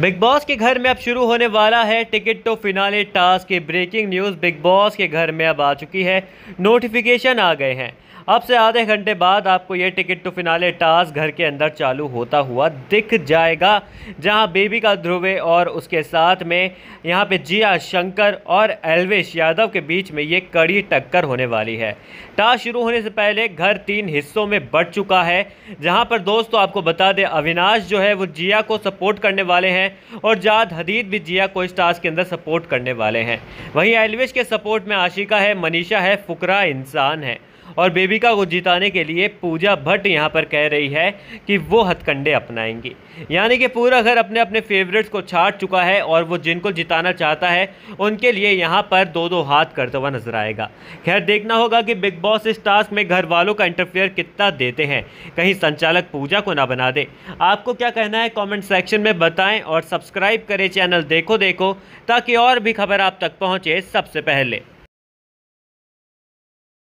big Boss के घर में अब शुरू होने वाला है टिकट टू तो फिनाले टास्क की ब्रेकिंग न्यूज़ बिग बॉस के घर में अब आ चुकी है नोटिफिकेशन आ गए हैं अब से आधे घंटे बाद आपको ये टिकट टू तो फिनाले टास्क घर के अंदर चालू होता हुआ दिख जाएगा जहां बेबी का ध्रुवे और उसके साथ में यहां पे जिया शंकर और एलवेश यादव के बीच में ये कड़ी टक्कर होने वाली है टास्क शुरू होने से पहले घर तीन हिस्सों में बढ़ चुका है जहाँ पर दोस्तों आपको बता दें अविनाश जो है वो जिया को सपोर्ट करने वाले हैं हैं और जाद हदीद भी जिया को स्टार्स के अंदर सपोर्ट करने वाले हैं वहीं एलविश के सपोर्ट में आशिका है मनीषा है फुकरा इंसान है और बेबिका को जिताने के लिए पूजा भट्ट यहाँ पर कह रही है कि वो हथकंडे अपनाएंगी यानी कि पूरा घर अपने अपने फेवरेट्स को छाट चुका है और वो जिनको जिताना चाहता है उनके लिए यहाँ पर दो दो हाथ करता हुआ नजर आएगा खैर देखना होगा कि बिग बॉस इस टास्क में घर वालों का इंटरफेयर कितना देते हैं कहीं संचालक पूजा को ना बना दे आपको क्या कहना है कॉमेंट सेक्शन में बताएं और और सब्सक्राइब करें चैनल देखो देखो ताकि और भी खबर आप तक पहुंचे सबसे पहले